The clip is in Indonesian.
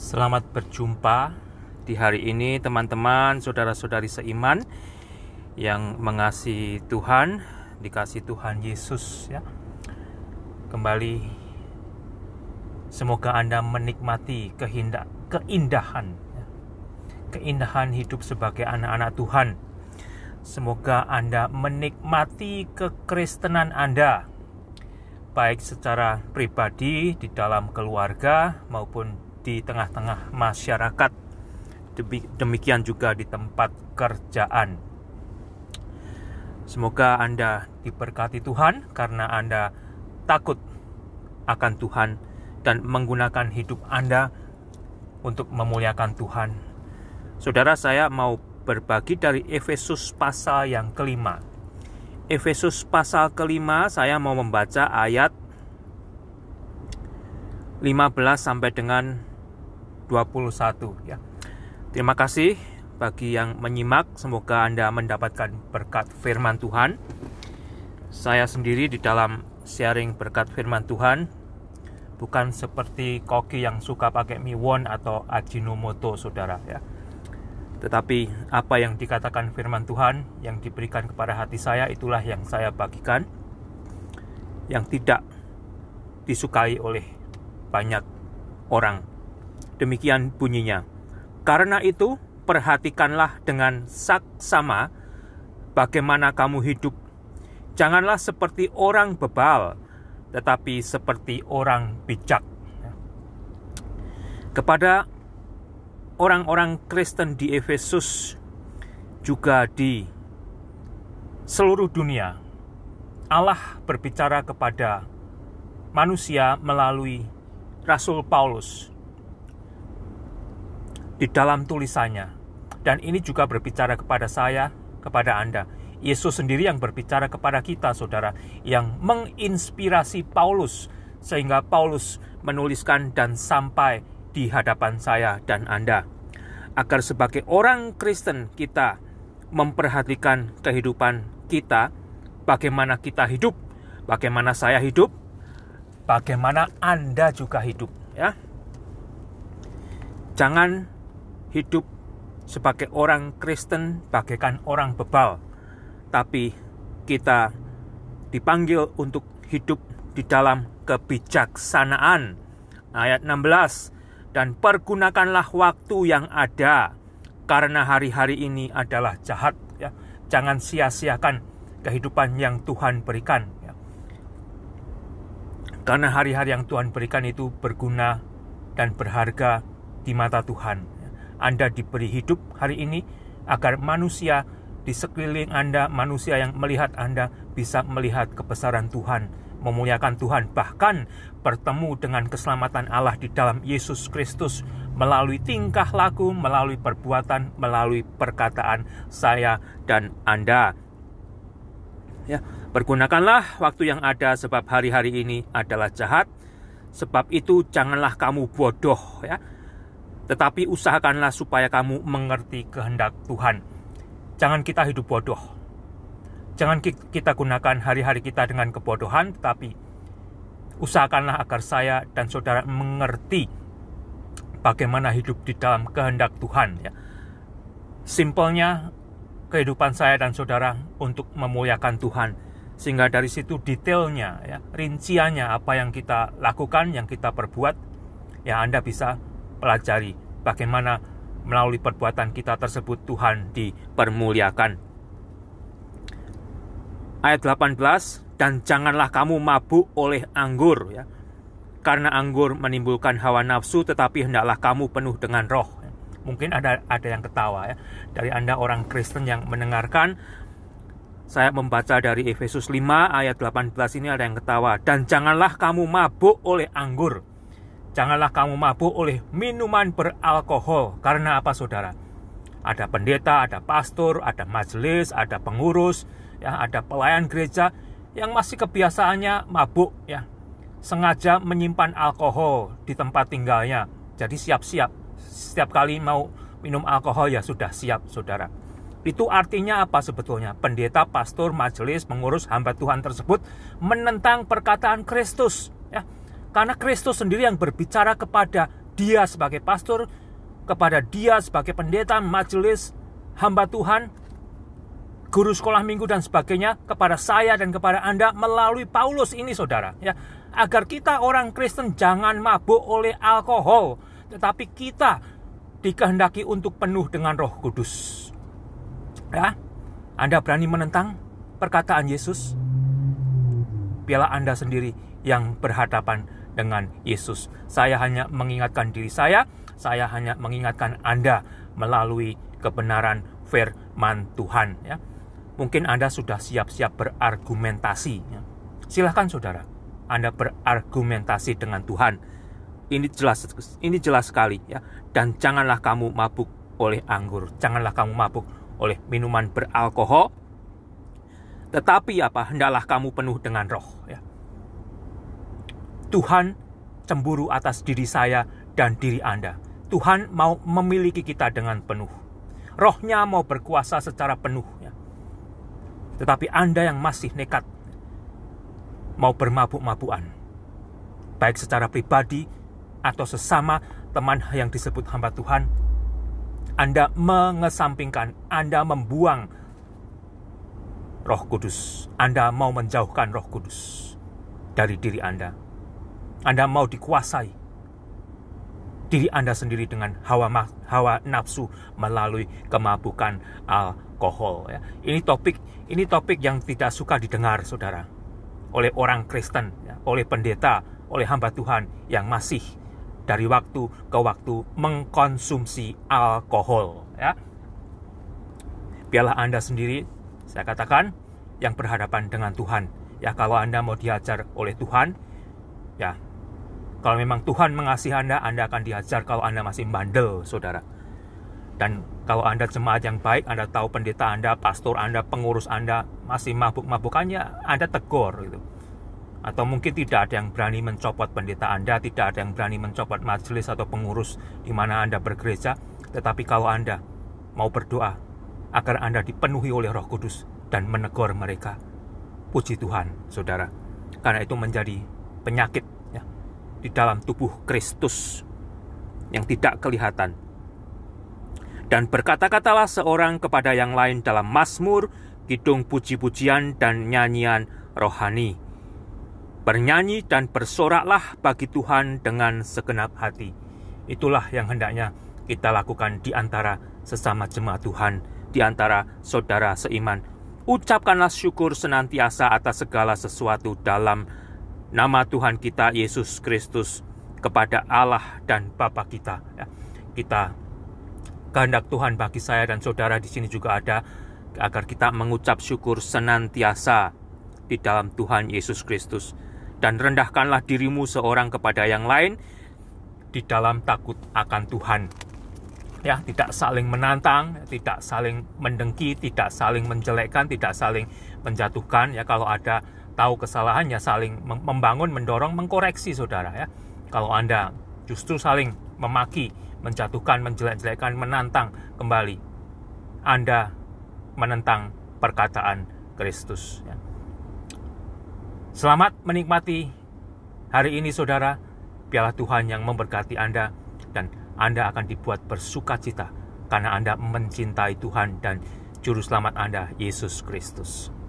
Selamat berjumpa di hari ini teman-teman, saudara-saudari seiman yang mengasihi Tuhan, dikasih Tuhan Yesus ya. Kembali semoga Anda menikmati keindah keindahan ya. keindahan hidup sebagai anak-anak Tuhan. Semoga Anda menikmati kekristenan Anda baik secara pribadi di dalam keluarga maupun di tengah-tengah masyarakat, demikian juga di tempat kerjaan. Semoga Anda diberkati Tuhan karena Anda takut akan Tuhan dan menggunakan hidup Anda untuk memuliakan Tuhan. Saudara saya mau berbagi dari Efesus pasal yang kelima. Efesus pasal kelima saya mau membaca ayat 15 sampai dengan 2021 ya. Terima kasih bagi yang menyimak, semoga Anda mendapatkan berkat firman Tuhan. Saya sendiri di dalam sharing berkat firman Tuhan bukan seperti koki yang suka pakai miwon atau ajinomoto Saudara ya. Tetapi apa yang dikatakan firman Tuhan yang diberikan kepada hati saya itulah yang saya bagikan yang tidak disukai oleh banyak orang Demikian bunyinya. Karena itu, perhatikanlah dengan saksama bagaimana kamu hidup. Janganlah seperti orang bebal, tetapi seperti orang bijak. Kepada orang-orang Kristen di Efesus juga di seluruh dunia, Allah berbicara kepada manusia melalui Rasul Paulus di dalam tulisannya. Dan ini juga berbicara kepada saya, kepada Anda. Yesus sendiri yang berbicara kepada kita, saudara, yang menginspirasi Paulus, sehingga Paulus menuliskan dan sampai di hadapan saya dan Anda, agar sebagai orang Kristen kita memperhatikan kehidupan kita, bagaimana kita hidup, bagaimana saya hidup, bagaimana Anda juga hidup, ya. Jangan hidup sebagai orang Kristen bagaikan orang bebal, tapi kita dipanggil untuk hidup di dalam kebijaksanaan. Ayat 16, dan pergunakanlah waktu yang ada, karena hari-hari ini adalah jahat. Ya. Jangan sia-siakan kehidupan yang Tuhan berikan. Ya. Karena hari-hari yang Tuhan berikan itu berguna dan berharga di mata Tuhan anda diberi hidup hari ini agar manusia di sekeliling Anda, manusia yang melihat Anda bisa melihat kebesaran Tuhan, memuliakan Tuhan, bahkan bertemu dengan keselamatan Allah di dalam Yesus Kristus melalui tingkah laku, melalui perbuatan, melalui perkataan saya dan Anda. Ya, pergunakanlah waktu yang ada sebab hari-hari ini adalah jahat. Sebab itu janganlah kamu bodoh ya tetapi usahakanlah supaya kamu mengerti kehendak Tuhan. Jangan kita hidup bodoh. Jangan kita gunakan hari-hari kita dengan kebodohan, tetapi usahakanlah agar saya dan saudara mengerti bagaimana hidup di dalam kehendak Tuhan ya. Simpelnya kehidupan saya dan saudara untuk memuliakan Tuhan. Sehingga dari situ detailnya ya, rinciannya apa yang kita lakukan, yang kita perbuat, ya Anda bisa pelajari bagaimana melalui perbuatan kita tersebut Tuhan dipermuliakan. Ayat 18, dan janganlah kamu mabuk oleh anggur ya. Karena anggur menimbulkan hawa nafsu tetapi hendaklah kamu penuh dengan roh mungkin ada ada yang ketawa ya dari Anda orang Kristen yang mendengarkan saya membaca dari Efesus 5 ayat 18 ini ada yang ketawa dan janganlah kamu mabuk oleh anggur Janganlah kamu mabuk oleh minuman beralkohol. Karena apa saudara? Ada pendeta, ada pastor, ada majelis, ada pengurus, ya, ada pelayan gereja yang masih kebiasaannya mabuk ya. Sengaja menyimpan alkohol di tempat tinggalnya. Jadi siap-siap setiap kali mau minum alkohol ya sudah siap saudara. Itu artinya apa sebetulnya? Pendeta, pastor, majelis, pengurus, hamba Tuhan tersebut menentang perkataan Kristus. Ya, karena Kristus sendiri yang berbicara kepada dia sebagai pastor, kepada dia sebagai pendeta, majelis, hamba Tuhan, guru sekolah minggu dan sebagainya kepada saya dan kepada Anda melalui Paulus ini Saudara ya agar kita orang Kristen jangan mabuk oleh alkohol tetapi kita dikehendaki untuk penuh dengan Roh Kudus. Ya. Anda berani menentang perkataan Yesus? Biarlah Anda sendiri yang berhadapan dengan Yesus. Saya hanya mengingatkan diri saya, saya hanya mengingatkan Anda melalui kebenaran firman Tuhan ya. Mungkin Anda sudah siap-siap berargumentasi ya. Silahkan saudara, Anda berargumentasi dengan Tuhan. Ini jelas ini jelas sekali ya. Dan janganlah kamu mabuk oleh anggur, janganlah kamu mabuk oleh minuman beralkohol. Tetapi apa hendaklah kamu penuh dengan roh ya Tuhan cemburu atas diri saya dan diri Anda. Tuhan mau memiliki kita dengan penuh. Rohnya mau berkuasa secara penuh. Tetapi Anda yang masih nekat mau bermabuk-mabuan, baik secara pribadi atau sesama teman yang disebut hamba Tuhan, Anda mengesampingkan, Anda membuang Roh Kudus. Anda mau menjauhkan Roh Kudus dari diri Anda. Anda mau dikuasai diri Anda sendiri dengan hawa hawa nafsu melalui kemabukan alkohol ya. Ini topik ini topik yang tidak suka didengar Saudara oleh orang Kristen, ya, oleh pendeta, oleh hamba Tuhan yang masih dari waktu ke waktu mengkonsumsi alkohol ya. Biarlah Anda sendiri saya katakan yang berhadapan dengan Tuhan. Ya kalau Anda mau diajar oleh Tuhan ya kalau memang Tuhan mengasihi Anda, Anda akan diajar kalau Anda masih bandel, saudara. Dan kalau Anda jemaat yang baik, Anda tahu pendeta Anda, pastor Anda, pengurus Anda masih mabuk-mabukannya, Anda tegur gitu. Atau mungkin tidak ada yang berani mencopot pendeta Anda, tidak ada yang berani mencopot majelis atau pengurus di mana Anda bergereja. Tetapi kalau Anda mau berdoa agar Anda dipenuhi oleh roh kudus dan menegur mereka. Puji Tuhan, saudara. Karena itu menjadi penyakit di dalam tubuh Kristus yang tidak kelihatan. Dan berkata-katalah seorang kepada yang lain dalam Mazmur, kidung puji-pujian dan nyanyian rohani. Bernyanyi dan bersoraklah bagi Tuhan dengan segenap hati. Itulah yang hendaknya kita lakukan di antara sesama jemaat Tuhan, di antara saudara seiman. Ucapkanlah syukur senantiasa atas segala sesuatu dalam nama Tuhan kita Yesus Kristus kepada Allah dan Bapa kita. Ya, kita kehendak Tuhan bagi saya dan saudara di sini juga ada agar kita mengucap syukur senantiasa di dalam Tuhan Yesus Kristus dan rendahkanlah dirimu seorang kepada yang lain di dalam takut akan Tuhan. Ya, tidak saling menantang, tidak saling mendengki, tidak saling menjelekkan, tidak saling menjatuhkan. Ya, kalau ada tahu kesalahannya saling membangun, mendorong, mengkoreksi saudara ya. Kalau Anda justru saling memaki, menjatuhkan, menjelek-jelekan, menantang kembali. Anda menentang perkataan Kristus. Ya. Selamat menikmati hari ini saudara, biarlah Tuhan yang memberkati Anda dan Anda akan dibuat bersukacita karena Anda mencintai Tuhan dan Juru Selamat Anda, Yesus Kristus.